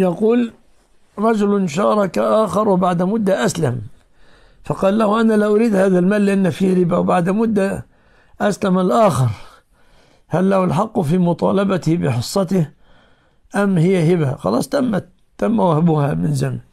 يقول رجل شارك آخر وبعد مدة أسلم فقال له أنا لا أريد هذا المال لأن فيه ربا وبعد مدة أسلم الآخر هل له الحق في مطالبته بحصته أم هي هبة خلاص تمت تم وهبها من زمن